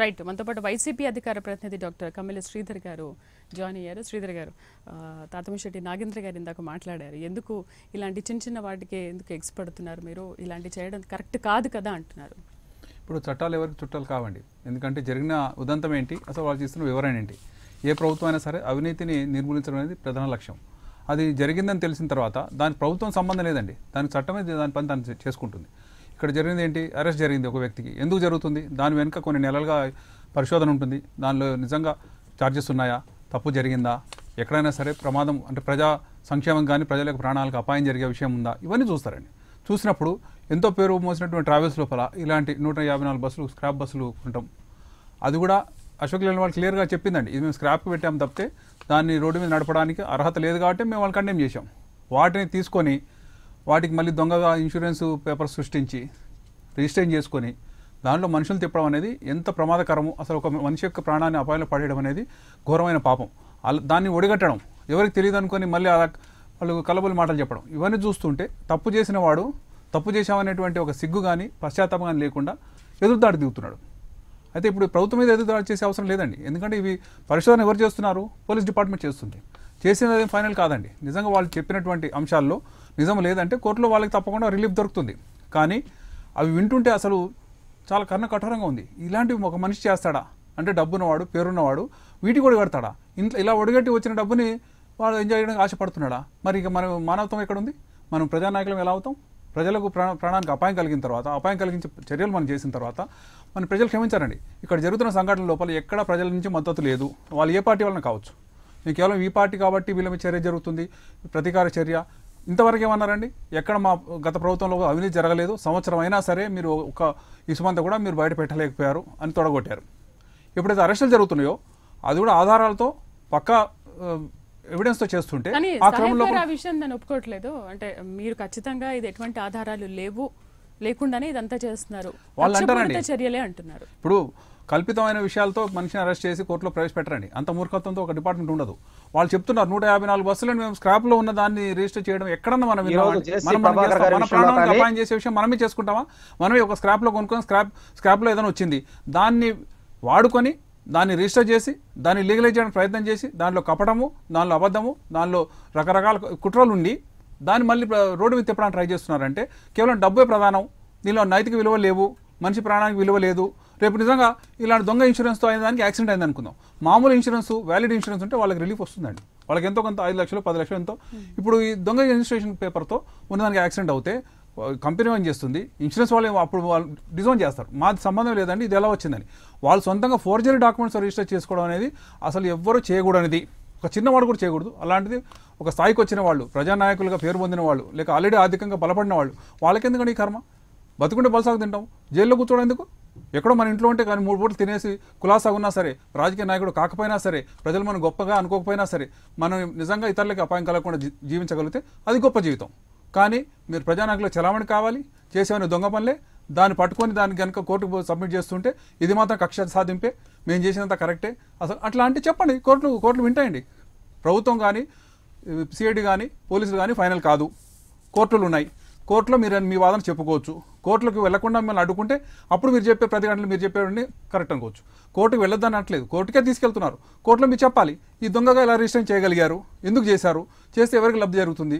right మనతో పాటు YCP అధికార ప్రతినిధి డాక్టర్ కమ్మిల శ్రీధర్ గారు జాయిన్ అయ్యారు శ్రీధర్ గారు తాతమశెట్టి నాగేంద్ర గారు ఇందాక మాట్లాడారు ఎందుకు ఇలాంటి చిన్న చిన్న వాటికే ఎందుకు ఎక్స్పడుతున్నారు మీరు ఇలాంటి చేయడం కరెక్ట్ కాదు కదా అంటున్నారు ఇప్పుడు చట్టాలు ఎవరికి చుట్టాలు కావండి ఎందుకంటే జరిగిన ఉదంతం ఏంటి అసలు వాళ్ళు చేస్తున్న వివరణ ఏంటి ఏ ప్రభుత్వం అయినా సరే అవినీతిని నిర్మూలించడం అనేది ప్రధాన లక్ష్యం అది జరిగిందని తెలిసిన తర్వాత దాని ప్రభుత్వం సంబంధం లేదండి దాని చట్టమే దాని పని దాన్ని చేసుకుంటుంది ఇక్కడ జరిగింది ఏంటి అరెస్ట్ జరిగింది ఒక వ్యక్తికి ఎందుకు జరుగుతుంది దాని వెనుక కొన్ని నెలలుగా పరిశోధన ఉంటుంది దానిలో నిజంగా ఛార్జెస్ ఉన్నాయా తప్పు జరిగిందా ఎక్కడైనా సరే ప్రమాదం అంటే ప్రజా సంక్షేమం కానీ ప్రజలకు ప్రాణాలకు అపాయం జరిగే విషయం ఉందా ఇవన్నీ చూస్తారండి చూసినప్పుడు ఎంతో పేరు మోసినటువంటి ట్రావెల్స్ లోపల ఇలాంటి నూట యాభై నాలుగు బస్సులు స్క్రాప్ బస్సులు ఉంటాం అది కూడా అశోక్ లేని వాళ్ళు క్లియర్గా చెప్పిందండి ఇది మేము స్క్రాప్కి పెట్టాము తప్పితే దాన్ని రోడ్డు మీద నడపడానికి అర్హత లేదు కాబట్టి మేము వాళ్ళు కండెమ్ చేసాం వాటిని తీసుకొని వాటికి మళ్ళీ దొంగగా ఇన్సూరెన్స్ పేపర్ సృష్టించి రిజిస్టర్ చేసుకొని దానిలో మనుషులు తిప్పడం అనేది ఎంత ప్రమాదకరము అసలు ఒక మనిషి యొక్క ప్రాణాన్ని అపాయంలో పడేయడం అనేది ఘోరమైన పాపం దాన్ని ఒడిగట్టడం ఎవరికి తెలియదు అనుకొని మళ్ళీ అలా వాళ్ళు కలబులు మాటలు చెప్పడం ఇవన్నీ చూస్తుంటే తప్పు చేసిన వాడు తప్పు చేశామనేటువంటి ఒక సిగ్గు కానీ పశ్చాత్తాపం కానీ లేకుండా ఎదురుదాడి దిగుతున్నాడు అయితే ఇప్పుడు ప్రభుత్వం మీద ఎదురుదాడి చేసే అవసరం లేదండి ఎందుకంటే ఇవి పరిశోధన ఎవరు చేస్తున్నారు పోలీస్ డిపార్ట్మెంట్ చేస్తుంది అదేం ఫైనల్ కాదండి నిజంగా వాళ్ళు చెప్పినటువంటి అంశాల్లో నిజం లేదంటే కోర్టులో వాళ్ళకి తప్పకుండా రిలీఫ్ దొరుకుతుంది కానీ అవి వింటుంటే అసలు చాలా కన్న కఠోరంగా ఉంది ఇలాంటివి ఒక మనిషి చేస్తాడా అంటే డబ్బున్నవాడు పేరున్నవాడు వీటి కూడా కడతాడా ఇంత ఇలా ఒడిగట్టి వచ్చిన డబ్బుని వాడు ఎంజాయ్ చేయడానికి ఆశపడుతున్నాడా మరి ఇక మనం మానవత్వం ఎక్కడుంది మనం ప్రజానాయకులం ఎలా అవుతాం ప్రజలకు ప్రాణ ప్రాణానికి అపాయం కలిగిన తర్వాత అపాయం కలిగించే చర్యలు మనం చేసిన తర్వాత మన ప్రజలు క్షమించారండి ఇక్కడ జరుగుతున్న సంఘటన లోపల ఎక్కడ ప్రజల నుంచి మద్దతు లేదు వాళ్ళు ఏ పార్టీ వాళ్ళని కావచ్చు నేను కేవలం ఈ పార్టీ కాబట్టి వీళ్ళ చర్య జరుగుతుంది ప్రతీకార చర్య ఇంతవరకు ఏమన్నారండి ఎక్కడ మా గత ప్రభుత్వంలో అవినీతి జరగలేదు సంవత్సరం అయినా సరే మీరు ఒక ఇసుమంతా కూడా మీరు బయట పెట్టలేకపోయారు అని తొడగొట్టారు ఎప్పుడైతే అరెస్టులు జరుగుతున్నాయో అది కూడా ఆధారాలతో పక్కా ఎవిడెన్స్ తో చేస్తుంటే ఆ క్రమంలో ఆ విషయం నేను ఒప్పుకోవట్లేదు అంటే మీరు ఖచ్చితంగా ఇది ఎటువంటి ఆధారాలు లేవు లేకుండానే ఇదంతా చేస్తున్నారు వాళ్ళు అంటారండి చర్యలే అంటున్నారు ఇప్పుడు కల్పితమైన విషయాలతో మనిషిని అరెస్ట్ చేసి కోర్టులో ప్రవేశపెట్టరండి అంత మూర్ఖత్వంతో ఒక డిపార్ట్మెంట్ ఉండదు వాళ్ళు చెప్తున్నారు నూట యాభై నాలుగు బస్సులను మేము స్క్రాప్ లో ఉన్న దాన్ని రిజిస్టర్ చేయడం ఎక్కడన్నా మనం మన ప్రాణానికి అపాయం చేసే విషయం మనమే చేసుకుంటామా మనమే ఒక స్క్రాప్ లో కొనుక్కొని స్క్రాప్ స్క్రాప్ లో ఏదైనా వచ్చింది దాన్ని వాడుకొని దాన్ని రిజిస్టర్ చేసి దాన్ని లీగలైజ్ చేయడానికి ప్రయత్నం చేసి దానిలో కపటము దానిలో అబద్ధము దానిలో రకరకాల కుట్రలు ఉండి దాన్ని మళ్ళీ రోడ్డు మీద తిప్పడానికి ట్రై చేస్తున్నారంటే కేవలం డబ్బే ప్రధానం దీనిలో నైతిక విలువ లేవు మనిషి ప్రాణానికి విలువ లేదు రేపు నిజంగా ఇలాంటి దొంగ ఇన్సూరెన్స్తో అయిన దానికి యాక్సిడెంట్ అయింది అనుకుందాం మామూలు ఇన్సూరెన్స్ వ్యాలిడ్ ఇన్సూరెన్స్ ఉంటే వాళ్ళకి రిలీఫ్ వస్తుందండి వాళ్ళకి ఎంతో కొంత ఐదు లక్షలు పది లక్షలు ఎంతో ఇప్పుడు ఈ దొంగ రిజిస్ట్రేషన్ పేపర్తో ఉన్నదానికి యాక్సిడెంట్ అవుతే కంపెనీ ఏం చేస్తుంది ఇన్సూరెన్స్ వాళ్ళు అప్పుడు వాళ్ళు డిజైన్ చేస్తారు మాది సంబంధం లేదండి ఇది ఎలా వచ్చిందని వాళ్ళు సొంతంగా ఫోర్జరీ డాక్యుమెంట్స్ రిజిస్టర్ చేసుకోవడం అనేది అసలు ఎవ్వరూ చేయకూడనిది ఒక చిన్నవాడు కూడా చేయకూడదు అలాంటిది ఒక స్థాయికి వచ్చిన వాళ్ళు ప్రజానాయకులుగా పేరు పొందిన వాళ్ళు లేక ఆల్రెడీ ఆర్థికంగా బలపడిన వాళ్ళు వాళ్ళకెందుకండి ఈ కర్మ బతుకుంటే బలసాగు తింటాం జైల్లో కూర్చోవడం ఎందుకు ఎక్కడో మన ఇంట్లో ఉంటే కానీ మూడు పూటలు తినేసి కులాసా ఉన్నా సరే రాజకీయ నాయకుడు కాకపోయినా సరే ప్రజలు మనం గొప్పగా అనుకోకపోయినా సరే మనం నిజంగా ఇతరులకి అపాయం కలగకుండా జీవించగలిగితే అది గొప్ప జీవితం కానీ మీరు ప్రజానాయకులు చలామణి కావాలి చేసేవని దొంగ పనులే దాన్ని పట్టుకొని దాన్ని కనుక కోర్టుకు సబ్మిట్ చేస్తుంటే ఇది మాత్రం కక్ష సాధింపే మేము చేసినంత కరెక్టే అసలు అట్లా అంటే చెప్పండి కోర్టులు కోర్టులు వింటాయండి ప్రభుత్వం కానీ సిఐడి కానీ పోలీసులు కానీ ఫైనల్ కాదు కోర్టులు ఉన్నాయి కోర్టులో మీరు మీ వాదన చెప్పుకోవచ్చు కోర్టులకు వెళ్లకుండా మిమ్మల్ని అడ్డుకుంటే అప్పుడు మీరు చెప్పే ప్రతిఘటనలు మీరు చెప్పేవాడిని కరెక్ట్ అనుకోవచ్చు కోర్టుకు వెళ్ళొద్దని అనట్లేదు కోర్టుకే తీసుకెళ్తున్నారు కోర్టులో మీరు చెప్పాలి ఈ దొంగగా ఎలా రిజిస్టర్ చేయగలిగారు ఎందుకు చేశారు చేస్తే ఎవరికి లబ్ధి జరుగుతుంది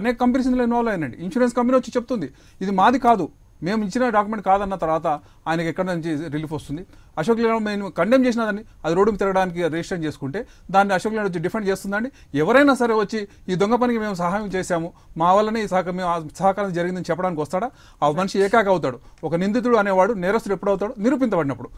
అనేక కంపెనీస్ ఇన్వాల్వ్ అయినండి ఇన్సూరెన్స్ కంపెనీ వచ్చి చెప్తుంది ఇది మాది కాదు మేము ఇచ్చిన డాక్యుమెంట్ కాదన్న తర్వాత ఆయనకి ఎక్కడ నుంచి రిలీఫ్ వస్తుంది అశోక్ లేలాండ్ మేము కండెమ్ చేసిన దాన్ని అది రోడ్డు తిరగడానికి రిజిస్టర్ చేసుకుంటే దాన్ని అశోక్ లేలాండ్ వచ్చి డిఫెండ్ చేస్తుందండి ఎవరైనా సరే వచ్చి ఈ దొంగ పనికి మేము సహాయం చేశాము మా వల్లనే ఈ సహకారం సహకారం జరిగిందని చెప్పడానికి వస్తాడా ఆ మనిషి ఏకాక అవుతాడు ఒక నిందితుడు అనేవాడు నేరస్తుడు ఎప్పుడవుతాడు నిరూపించబడినప్పుడు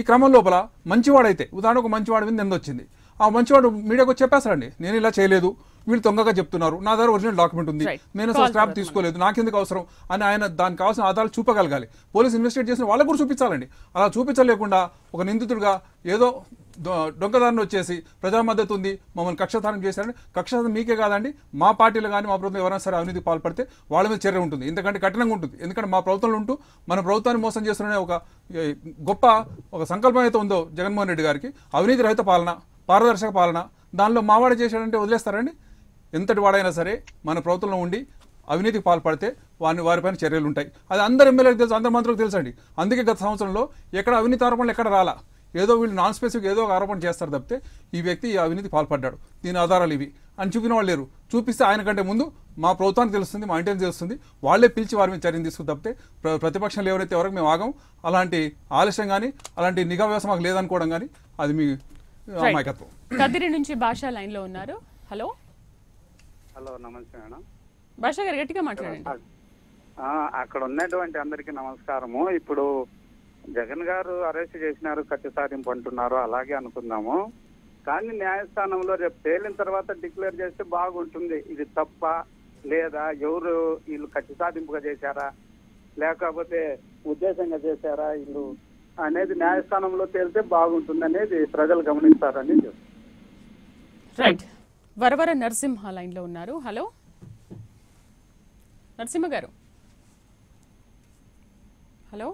ఈ క్రమం లోపల మంచివాడైతే ఉదాహరణకు మంచివాడు మీద నిందొచ్చింది ఆ మంచివాడు మీడియాకు చెప్పేస్తారండి నేను ఇలా చేయలేదు వీళ్ళు తొందరగా చెప్తున్నారు నా దగ్గర ఒరిజినల్ డాక్యుమెంట్ ఉంది నేను అసలు స్ట్రాప్ తీసుకోలేదు నాకెందుకు అవసరం అని ఆయన దానికి కావాల్సిన ఆధారాలు చూపగలగాలి పోలీసు ఇన్వెస్టిగేట్ చేసిన వాళ్ళకు కూడా చూపించాలండి అలా చూపించలేకుండా ఒక నిందితుడిగా ఏదో దొంగదారుని వచ్చేసి ప్రజా మద్దతు ఉంది మమ్మల్ని కక్షతానం చేశారని కక్షతానం మీకే కాదండి మా పార్టీలు కానీ మా ప్రభుత్వం ఎవరైనా సరే అవినీతి పాల్పడితే వాళ్ళ మీద చర్య ఉంటుంది ఎందుకంటే కఠినంగా ఉంటుంది ఎందుకంటే మా ప్రభుత్వంలో ఉంటూ మన ప్రభుత్వాన్ని మోసం చేస్తున్న ఒక గొప్ప ఒక సంకల్పం అయితే ఉందో జగన్మోహన్ రెడ్డి గారికి అవినీతి రహిత పాలన పారదర్శక పాలన దానిలో మావాడ చేశాడంటే వదిలేస్తారండి ఎంతటి వాడైనా సరే మన ప్రభుత్వంలో ఉండి అవినీతికి పాల్పడితే వారిని వారిపైన చర్యలు ఉంటాయి అది అందరు ఎమ్మెల్యేలకు తెలుసు అందరు మంత్రులకు తెలుసండి అందుకే గత సంవత్సరంలో ఎక్కడ అవినీతి ఆరోపణలు ఎక్కడ రాలా ఏదో వీళ్ళు నాన్ స్పెసిఫిక్ ఏదో ఒక ఆరోపణ చేస్తారు తప్పితే ఈ వ్యక్తి ఈ అవినీతి పాల్పడ్డాడు దీని ఆధారాలు ఇవి అని చూపిన వాళ్ళు లేరు చూపిస్తే ఆయన కంటే ముందు మా ప్రభుత్వానికి తెలుస్తుంది మా ఇంటికి తెలుస్తుంది వాళ్ళే పిలిచి వారి మీద చర్యలు తీసుకుని తప్పితే ప్రతిపక్షంలో ఎవరైతే ఎవరికి మేము ఆగం అలాంటి ఆలస్యం కానీ అలాంటి నిఘా వ్యవస్థ మాకు లేదనుకోవడం కానీ అది మీ అమాయకత్వం కదిరి నుంచి భాష లైన్లో ఉన్నారు హలో హలో నమస్తే మేడం భాష గారు గట్టిగా మాట్లాడండి అక్కడ ఉన్నటువంటి అందరికి నమస్కారము ఇప్పుడు జగన్ గారు అరెస్ట్ చేసినారు కత్తి సాధింపు అంటున్నారు అలాగే అనుకుందాము కానీ న్యాయస్థానంలో రేపు తేలిన తర్వాత డిక్లేర్ చేస్తే బాగుంటుంది ఇది తప్ప లేదా ఎవరు వీళ్ళు కత్తి సాధింపుగా చేశారా లేకపోతే ఉద్దేశంగా చేశారా వీళ్ళు అనేది న్యాయస్థానంలో తేలితే బాగుంటుంది అనేది ప్రజలు గమనిస్తారని చెప్తారు వరవర నరసింహ లైన్లో ఉన్నారు హలో నరసింహ గారు హలో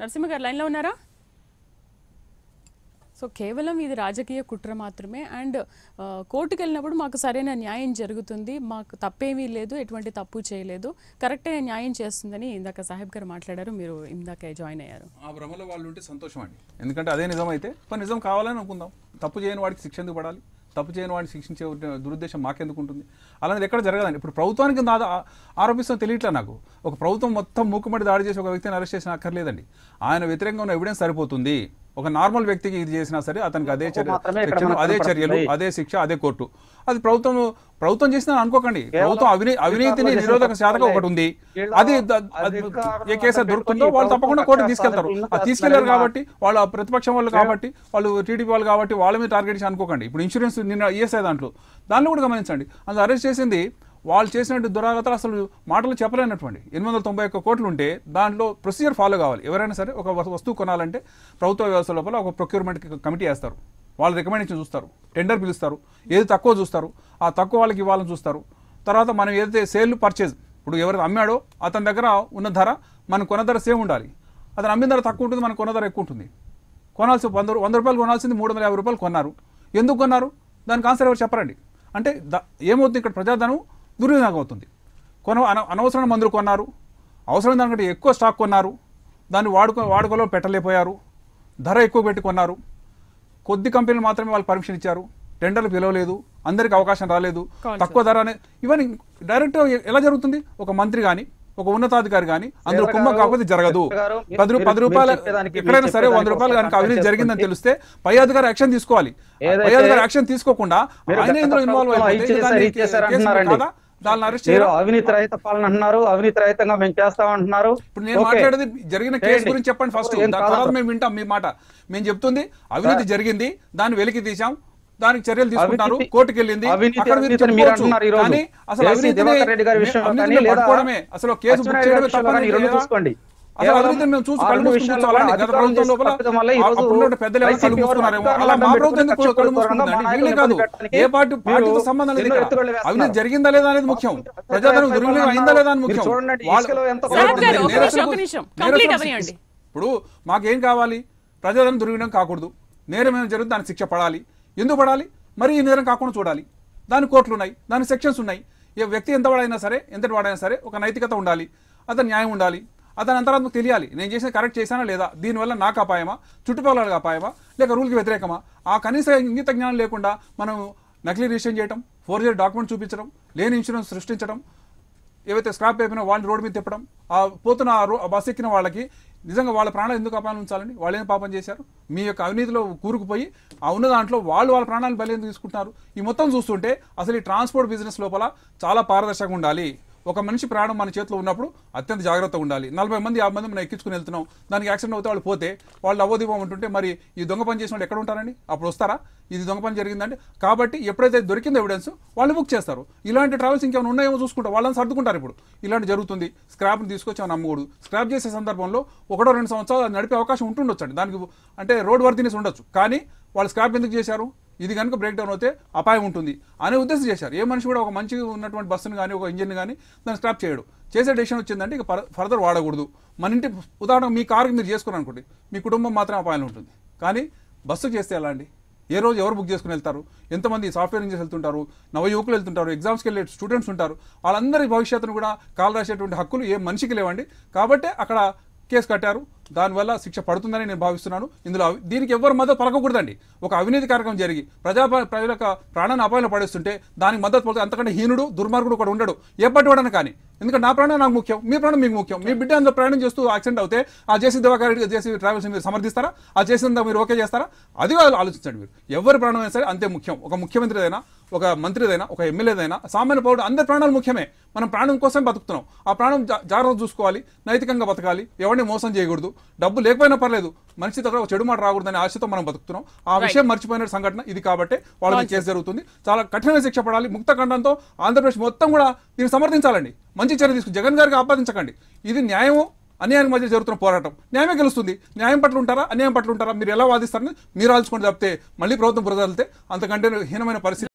నరసింహ గారు లైన్లో ఉన్నారా సో కేవలం ఇది రాజకీయ కుట్ర మాత్రమే అండ్ కోర్టుకు వెళ్ళినప్పుడు మాకు సరైన న్యాయం జరుగుతుంది మాకు తప్పేమీ లేదు ఎటువంటి తప్పు చేయలేదు కరెక్టే న్యాయం చేస్తుందని ఇందాక సాహెబ్ గారు మాట్లాడారు మీరు ఇందాక జాయిన్ అయ్యారు ఆ భ్రమలో వాళ్ళు ఉంటే సంతోషం అండి ఎందుకంటే అదే నిజం అయితే మరి నిజం కావాలని అనుకుందాం తప్పు చేయని వాడికి శిక్ష ఎందుకు పడాలి తప్పు చేయని వాడిని శిక్షించే దురుద్దేశం మాకెందుకు ఉంటుంది అలాంటిది ఎక్కడ జరగదండి ఇప్పుడు ప్రభుత్వానికి ఆరోపిస్తాం తెలియట్లే నాకు ఒక ప్రభుత్వం మొత్తం మూకుమడి దాడి చేసి ఒక వ్యక్తిని అరెస్ట్ చేసిన అక్కర్లేదండి ఆయన వ్యతిరేకంగా ఉన్న ఎవిడెన్స్ సరిపోతుంది ఒక నార్మల్ వ్యక్తికి ఇది చేసినా సరే అతనికి అదే చర్య అదే చర్యలు అదే శిక్ష అదే కోర్టు అది ప్రభుత్వం ప్రభుత్వం చేసిన అనుకోకండి ప్రభుత్వం అవినీతి అవినీతిని నిరోధక శాఖ ఒకటి ఉంది అది ఏ కేసు దొరుకుతుందో వాళ్ళు తప్పకుండా కోర్టు తీసుకెళ్తారు తీసుకెళ్లారు కాబట్టి వాళ్ళు ప్రతిపక్షం వాళ్ళు కాబట్టి వాళ్ళు టీడీపీ వాళ్ళు కాబట్టి వాళ్ళ మీద టార్గెట్ అనుకోకండి ఇప్పుడు ఇన్సూరెన్స్ నిన్న ఈఎస్ఐ దాంట్లో దానిలో కూడా గమనించండి అందులో అరెస్ట్ చేసింది వాళ్ళు చేసినట్టు దురాగతలు అసలు మాటలు చెప్పలేనటువంటి ఎనిమిది వందల తొంభై ఒక్క కోట్లు ఉంటే దాంట్లో ప్రొసీజర్ ఫాలో కావాలి ఎవరైనా సరే ఒక వస్తువు కొనాలంటే ప్రభుత్వ వ్యవస్థ లోపల ఒక ప్రొక్యూర్మెంట్ కమిటీ వేస్తారు వాళ్ళు రికమెండేషన్ చూస్తారు టెండర్ పిలుస్తారు ఏది తక్కువ చూస్తారు ఆ తక్కువ వాళ్ళకి ఇవ్వాలని చూస్తారు తర్వాత మనం ఏదైతే సేల్ పర్చేజ్ ఇప్పుడు ఎవరైతే అమ్మాడో అతని దగ్గర ఉన్న ధర మనం కొన ధర సేమ్ ఉండాలి అతను అమ్మిన ధర తక్కువ ఉంటుంది మన కొన ధర ఎక్కువ ఉంటుంది కొనాల్సి వంద వంద రూపాయలు కొనాల్సింది మూడు వందల యాభై రూపాయలు కొన్నారు ఎందుకు కొన్నారు దానికి ఆన్సర్ ఎవరు చెప్పరండి అంటే ఏమవుతుంది ఇక్కడ ప్రజాధనం దుర్వినియోగం అవుతుంది కొన అనవసరమైన మందులు కొన్నారు అవసరం దానికంటే ఎక్కువ స్టాక్ కొన్నారు దాన్ని వాడుకో వాడుకలో పెట్టలేకపోయారు ధర ఎక్కువ పెట్టి కొన్నారు కొద్ది కంపెనీలు మాత్రమే వాళ్ళు పర్మిషన్ ఇచ్చారు టెండర్లు పిలవలేదు అందరికీ అవకాశం రాలేదు తక్కువ ధర అనే ఇవన్నీ డైరెక్ట్ ఎలా జరుగుతుంది ఒక మంత్రి కానీ ఒక ఉన్నతాధికారి కానీ అందులో కుమ్మ కాకపోతే జరగదు పది పది రూపాయలు ఎక్కడైనా సరే వంద రూపాయలు కనుక అవినీతి జరిగిందని తెలిస్తే పై అధికారి యాక్షన్ తీసుకోవాలి పై అధికారి యాక్షన్ తీసుకోకుండా ఆయన ఇందులో ఇన్వాల్వ్ అయిపోయింది దాన్ని అరెస్ట్ చేయరు అవినీతి రహిత పాలన అంటున్నారు అవినీతి రహితంగా మేము చేస్తామంటున్నారు ఇప్పుడు నేను మాట్లాడేది జరిగిన కేసు గురించి చెప్పండి ఫస్ట్ దాని తర్వాత మేము వింటాం మీ మాట మేము చెప్తుంది అవినీతి జరిగింది దాన్ని వెలికి తీసాం దానికి చర్యలు తీసుకుంటారు కోర్టుకి వెళ్ళింది మీరు అసలు అవినీతి అసలు కేసు చూసుకోండి అసలు మేము చూసి కాదు సంబంధం జరిగిందా లేదా అనేది ముఖ్యం ప్రజాధనం దుర్వినియోగం లేదా ఇప్పుడు మాకేం కావాలి ప్రజాధనం దుర్వినియోగం కాకూడదు నేరం జరుగుతుంది దానికి శిక్ష పడాలి ఎందుకు పడాలి మరి ఈ నేరం కాకుండా చూడాలి దాని కోర్టులు ఉన్నాయి దాని సెక్షన్స్ ఉన్నాయి ఏ వ్యక్తి ఎంత వాడైనా సరే ఎంతటి వాడైనా సరే ఒక నైతికత ఉండాలి అతను న్యాయం ఉండాలి అతని అంతరాత్మకు తెలియాలి నేను చేసిన కరెక్ట్ చేశానా లేదా దీనివల్ల నాకు అపాయమా చుట్టుపక్కల అపాయమా లేక రూల్కి వ్యతిరేకమా ఆ కనీస ఇంగిత జ్ఞానం లేకుండా మనం నకిలీ రిజిస్ట్రేషన్ చేయడం ఫోర్జరీ డాక్యుమెంట్ చూపించడం లేని ఇన్సూరెన్స్ సృష్టించడం ఏవైతే స్క్రాప్ అయిపోయినా వాళ్ళని రోడ్డు మీద తిప్పడం ఆ పోతున్న ఆ బస్సు ఎక్కిన వాళ్ళకి నిజంగా వాళ్ళ ప్రాణాలు ఎందుకు అపాయం ఉంచాలని వాళ్ళేం పాపం చేశారు మీ యొక్క అవినీతిలో కూరుకుపోయి ఆ ఉన్న దాంట్లో వాళ్ళు వాళ్ళ ప్రాణాలను బలి ఎందుకు తీసుకుంటున్నారు ఈ మొత్తం చూస్తుంటే అసలు ఈ ట్రాన్స్పోర్ట్ బిజినెస్ లోపల చాలా పారదర్శకంగా ఉండాలి ఒక మనిషి ప్రాణం మన చేతిలో ఉన్నప్పుడు అత్యంత జాగ్రత్తగా ఉండాలి నలభై మంది యాభై మంది మనం ఎక్కించుకుని వెళ్తున్నాం దానికి యాక్సిడెంట్ అవుతే వాళ్ళు పోతే వాళ్ళు అవోదీపం ఉంటుంటే మరి ఈ దొంగ పని చేసిన వాళ్ళు ఎక్కడ ఉంటారండి అప్పుడు వస్తారా ఇది దొంగ పని జరిగిందండి కాబట్టి ఎప్పుడైతే దొరికింది ఎవిడెన్స్ వాళ్ళు బుక్ చేస్తారు ఇలాంటి ట్రావెల్స్ ఇంకేమైనా ఉన్నాయేమో చూసుకుంటారు వాళ్ళని సర్దుకుంటారు ఇప్పుడు ఇలాంటి జరుగుతుంది స్క్రాప్ని తీసుకొచ్చి అని అమ్మకూడదు స్క్రాప్ చేసే సందర్భంలో ఒకటో రెండు సంవత్సరాలు నడిపే అవకాశం ఉంటుండొచ్చండి దానికి అంటే రోడ్ వర్దినెస్ ఉండొచ్చు కానీ వాళ్ళు స్క్రాప్ ఎందుకు చేశారు ఇది కనుక బ్రేక్ డౌన్ అయితే అపాయం ఉంటుంది అనే ఉద్దేశం చేశారు ఏ మనిషి కూడా ఒక మంచి ఉన్నటువంటి బస్సును కానీ ఒక ఇంజిన్ కానీ దాన్ని స్టాప్ చేయడు చేసే డెసిషన్ వచ్చిందంటే ఇక ఫర్దర్ వాడకూడదు మన ఇంటి ఉదాహరణ మీ కారు మీరు చేసుకున్నారు అనుకోండి మీ కుటుంబం మాత్రం అపాయం ఉంటుంది కానీ బస్సు చేస్తే ఎలా అండి ఏ రోజు ఎవరు బుక్ చేసుకుని వెళ్తారు ఎంతమంది సాఫ్ట్వేర్ ఇంజనీర్స్ వెళ్తుంటారు నవయువకులు వెళ్తుంటారు ఎగ్జామ్స్కి వెళ్ళే స్టూడెంట్స్ ఉంటారు వాళ్ళందరి భవిష్యత్తును కూడా కాల్ రాసేటువంటి హక్కులు ఏ మనిషికి లేవండి కాబట్టి అక్కడ కేసు కట్టారు దానివల్ల శిక్ష పడుతుందని నేను భావిస్తున్నాను ఇందులో దీనికి ఎవ్వరు మద్దతు పలకకూడదండి ఒక అవినీతి కార్యక్రమం జరిగి ప్రజా ప్రజల ప్రాణాన్ని అపాయంలో పడేస్తుంటే దానికి మద్దతు పలుకు అంతకంటే హీనుడు దుర్మార్గుడు కూడా ఉండడు ఏ కానీ ఎందుకంటే నా ప్రాణం నాకు ముఖ్యం మీ ప్రాణం మీకు ముఖ్యం మీ బిడ్డ అందులో ప్రయాణం చేస్తూ యాక్సిడెంట్ అవుతే ఆ జేసీ దివాకరెడ్డి జేసీ ట్రావెల్స్ మీరు సమర్థిస్తారా ఆ చేసినంత మీరు ఓకే చేస్తారా అది కాదు ఆలోచించండి మీరు ఎవరి ప్రాణమైనా సరే అంతే ముఖ్యం ఒక ముఖ్యమంత్రిదైనా ఒక మంత్రిదైనా ఒక ఎమ్మెల్యేదైనా సామాన్య పౌరుడు అందరి ప్రాణాలు ముఖ్యమే మనం ప్రాణం కోసం బతుకుతున్నాం ఆ ప్రాణం జాగ్రత్త చూసుకోవాలి నైతికంగా బతకాలి ఎవరిని మోసం చేయకూడదు డబ్బు లేకపోయినా పర్లేదు మనిషి దగ్గర ఒక చెడు మాట రాకూడదనే ఆశతో మనం బతుకుతున్నాం ఆ విషయం మర్చిపోయిన సంఘటన ఇది కాబట్టి వాళ్ళకి కేసు జరుగుతుంది చాలా కఠినమైన శిక్ష పడాలి ముక్త ఖండంతో ఆంధ్రప్రదేశ్ మొత్తం కూడా దీన్ని సమర్థించాలండి మంచి చర్య తీసుకుని జగన్ గారికి ఆపాదించకండి ఇది న్యాయం అన్యాయం మధ్య జరుగుతున్న పోరాటం న్యాయమే గెలుస్తుంది న్యాయం పట్ల ఉంటారా అన్యాయం పట్ల ఉంటారా మీరు ఎలా వాదిస్తారని మీరు ఆల్చుకోండి తప్పితే మళ్ళీ ప్రభుత్వం బురదలితే అంతకంటే హీనమైన పరిస్థితి